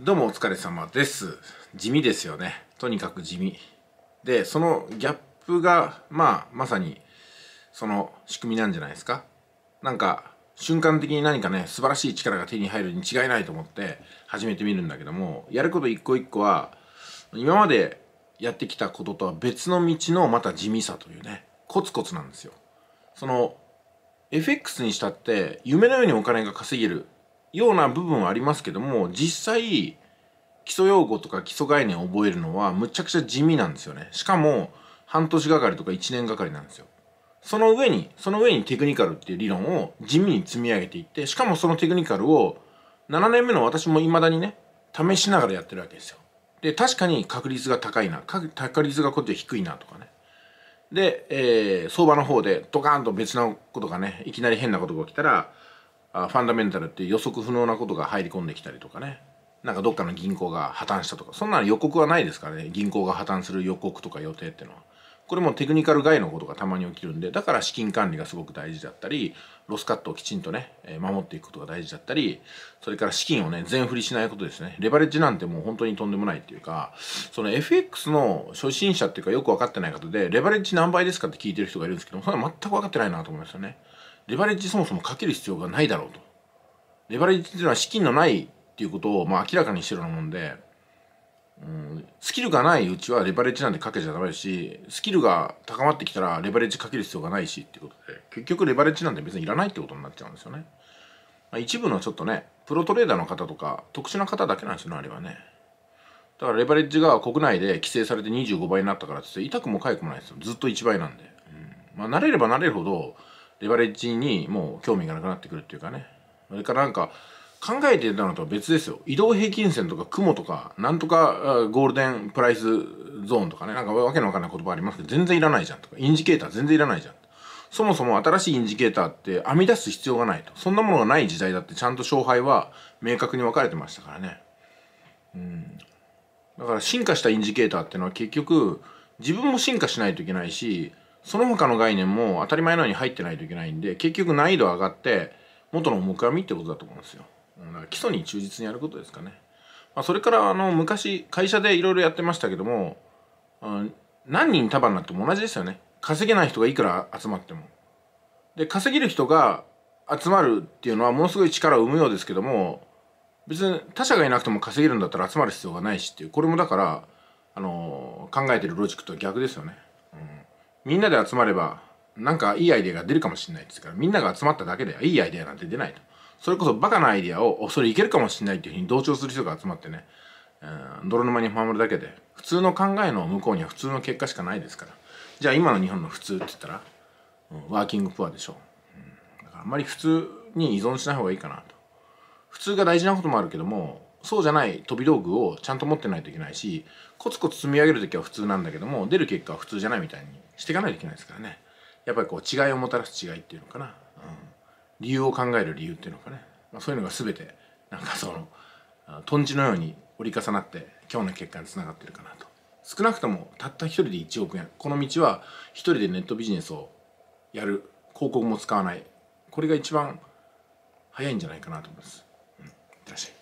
どうもお疲れ様です。地味ですよね。とにかく地味。で、そのギャップが、まあ、まさに、その仕組みなんじゃないですか。なんか、瞬間的に何かね、素晴らしい力が手に入るに違いないと思って始めてみるんだけども、やること一個一個は、今までやってきたこととは別の道のまた地味さというね、コツコツなんですよ。その、FX にしたって夢のようにお金が稼げるような部分はありますけども、実際、基礎用語とか基礎概念を覚えるのはむちゃくちゃ地味なんですよね。しかも、半年がかりとか1年がかりなんですよ。その上に、その上にテクニカルっていう理論を地味に積み上げていって、しかもそのテクニカルを7年目の私も未だにね、試しながらやってるわけですよ。で、確かに確率が高いな、確率がこっちは低いなとかね。で、えー、相場の方でドカーンと別なことがね、いきなり変なことが起きたら、ファンダメンタルって予測不能なことが入り込んできたりとかねなんかどっかの銀行が破綻したとかそんなの予告はないですからね銀行が破綻する予告とか予定ってのはこれもテクニカル外のことがたまに起きるんでだから資金管理がすごく大事だったりロスカットをきちんとね守っていくことが大事だったりそれから資金をね全振りしないことですねレバレッジなんてもう本当にとんでもないっていうかその FX の初心者っていうかよく分かってない方でレバレッジ何倍ですかって聞いてる人がいるんですけどそれは全く分かってないなと思いますよね。レバレッジそもそもかける必要がないだろうと。レバレッジっていうのは資金のないっていうことをまあ明らかにしてるようなもんで、うん、スキルがないうちはレバレッジなんてかけちゃダメだし、スキルが高まってきたらレバレッジかける必要がないしっていうことで、結局レバレッジなんて別にいらないってことになっちゃうんですよね。まあ、一部のちょっとね、プロトレーダーの方とか特殊な方だけなんですよね、あれはね。だからレバレッジが国内で規制されて25倍になったからって痛くも痒くもないですよ。ずっと1倍なんで。うん、まあ慣れれば慣れるほど、レバレッジにもう興味がなくなってくるっていうかねそれからなんか考えてたのとは別ですよ移動平均線とか雲とかなんとかゴールデンプライスゾーンとかねなんかわけのわかんない言葉ありますけど全然いらないじゃんとかインジケーター全然いらないじゃんそもそも新しいインジケーターって編み出す必要がないとそんなものがない時代だってちゃんと勝敗は明確に分かれてましたからねうんだから進化したインジケーターっていうのは結局自分も進化しないといけないしその他の概念も当たり前のように入ってないといけないんで結局難易度上がって元の目論みってことだと思うんですよだから基礎に忠実にやることですかね、まあ、それからあの昔会社でいろいろやってましたけども何人束になっても同じですよね稼げない人がいくら集まってもで稼げる人が集まるっていうのはものすごい力を生むようですけども別に他者がいなくても稼げるんだったら集まる必要がないしっていうこれもだからあの考えてるロジックとは逆ですよねみんなで集まればなんかいいアイデアが出るかもしれないですからみんなが集まっただけでいいアイデアなんて出ないとそれこそバカなアイデアをそれいけるかもしれないっていうふうに同調する人が集まってね、えー、泥沼にはまるだけで普通の考えの向こうには普通の結果しかないですからじゃあ今の日本の普通って言ったら、うん、ワーキングプアでしょう、うん、だからあんまり普通に依存しない方がいいかなと普通が大事なこともあるけどもそうじゃない飛び道具をちゃんと持ってないといけないしコツコツ積み上げる時は普通なんだけども出る結果は普通じゃないみたいにしていかないといけないですからねやっぱりこう違いをもたらす違いっていうのかな、うん、理由を考える理由っていうのかね、まあ、そういうのが全てなんかそのとんちのように折り重なって今日の結果につながってるかなと少なくともたった一人で1億円この道は一人でネットビジネスをやる広告も使わないこれが一番早いんじゃないかなと思います。うん、いってらっしゃい